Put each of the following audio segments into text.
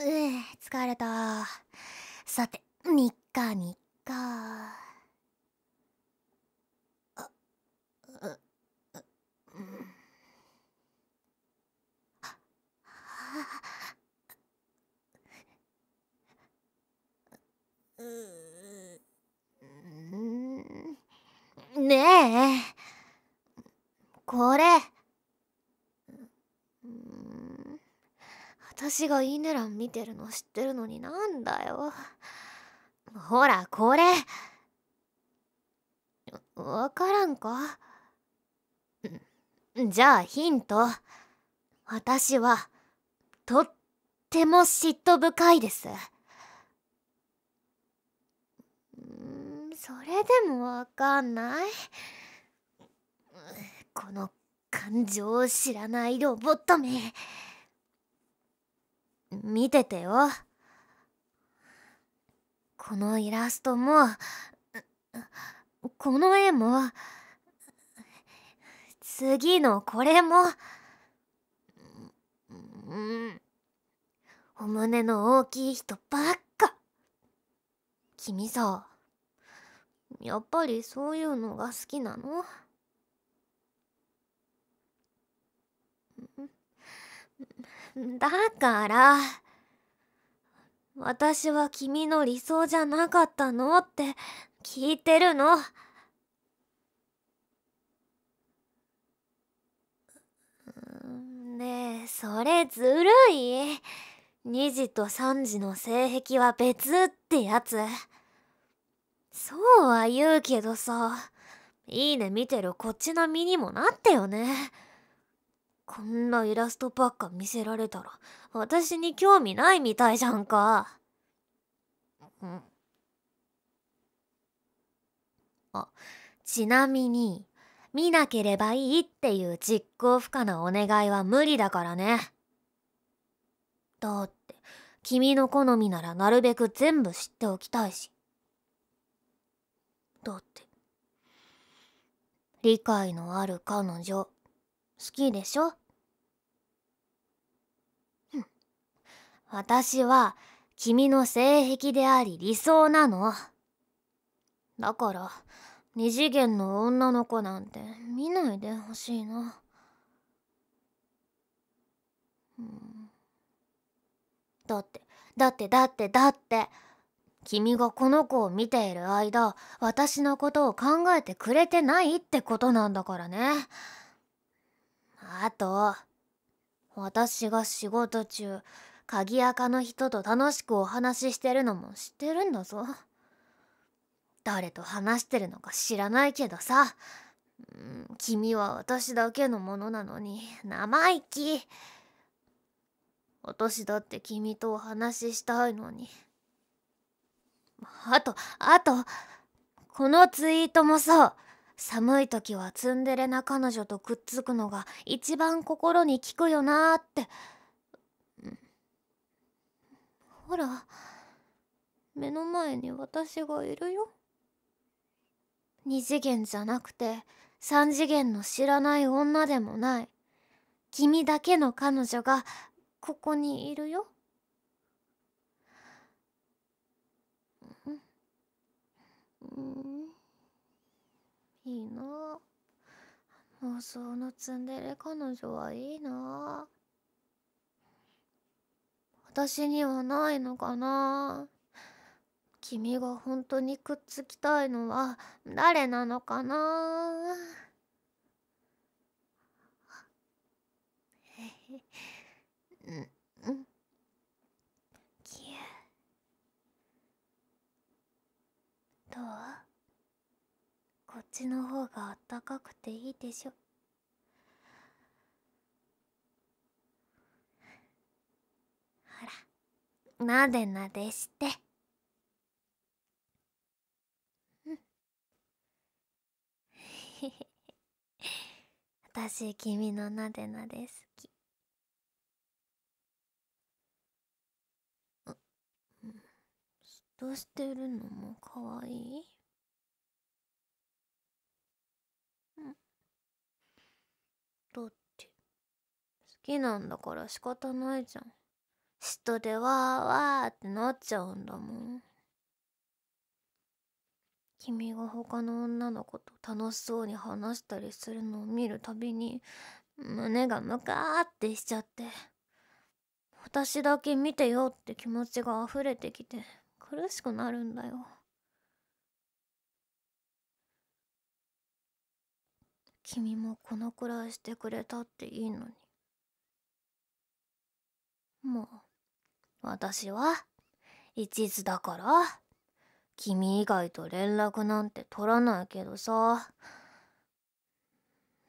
うえ疲れたさて3日3日私がイーネラン見てるの知ってるのになんだよほらこれわからんかじゃあヒント私はとっても嫉妬深いですんそれでもわかんないこの感情を知らないロボットめ。見ててよこのイラストもこの絵も次のこれもうんお胸の大きい人ばっか君さやっぱりそういうのが好きなのだから私は君の理想じゃなかったのって聞いてるのねえそれずるい2時と3時の性癖は別ってやつそうは言うけどさいいね見てるこっちの身にもなってよね。こんなイラストばっか見せられたら私に興味ないみたいじゃんか。んあちなみに見なければいいっていう実行不可なお願いは無理だからね。だって君の好みならなるべく全部知っておきたいし。だって理解のある彼女きでしょ私は君の性癖であり理想なの。だから、二次元の女の子なんて見ないでほしいな。うん、だって、だってだってだって、君がこの子を見ている間、私のことを考えてくれてないってことなんだからね。あと、私が仕事中、鍵垢の人と楽しくお話ししてるのも知ってるんだぞ。誰と話してるのか知らないけどさ、うん、君は私だけのものなのに生意気。私だって君とお話ししたいのに。あと、あと、このツイートもそう。寒い時はツンデレな彼女とくっつくのが一番心に効くよなーってほら目の前に私がいるよ2次元じゃなくて3次元の知らない女でもない君だけの彼女がここにいるよん。な妄想のツンデレ彼女はいいな私にはないのかな君が本当にくっつきたいのは誰なのかな うん、うん。消え。どうちの方があったかくていいでしょほらなでなでしてうん私君のなでなで好きどうしてるのも可愛いきなんだから仕方ないじゃん人でわーわーってなっちゃうんだもん君が他の女の子と楽しそうに話したりするのを見るたびに胸がムカーってしちゃって私だけ見てよって気持ちが溢れてきて苦しくなるんだよ君もこのくらいしてくれたっていいのにもう私は一途だから君以外と連絡なんて取らないけどさ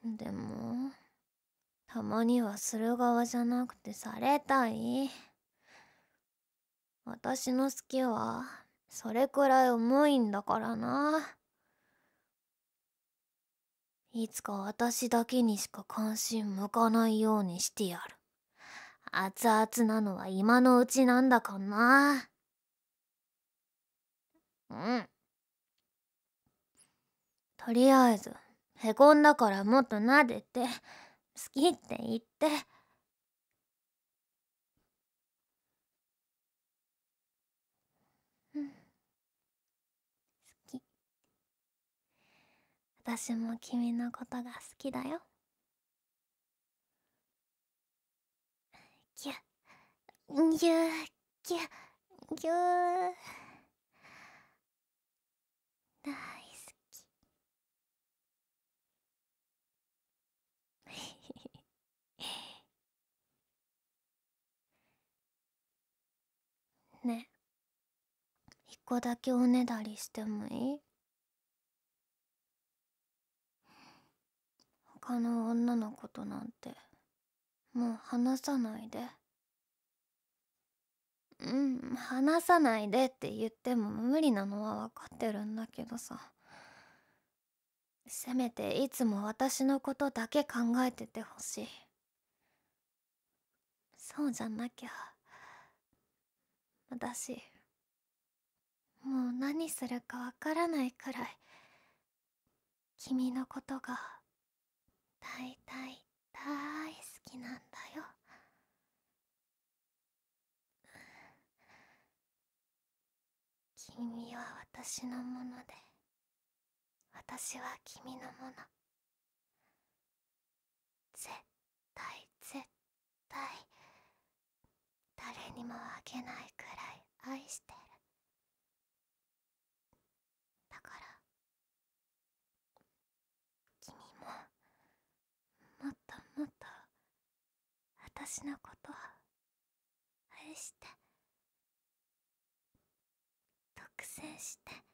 でもたまにはする側じゃなくてされたい私の好きはそれくらい重いんだからないつか私だけにしか関心向かないようにしてやる熱々なのは今のうちなんだかなうんとりあえずへこんだからもっと撫でて好きって言ってうん好き私も君のことが好きだよぎゅうぎゅぎゅう大好きね一個だけおねだりしてもいい他の女の子となんてもう話さないで。話さないでって言っても無理なのは分かってるんだけどさせめていつも私のことだけ考えててほしいそうじゃなきゃ私もう何するかわからないくらい君のことが大大大好きなんだよ君は私のもので私は君のもの絶対絶対誰にもあげないくらい愛してるだから君ももっともっと私のことを愛してして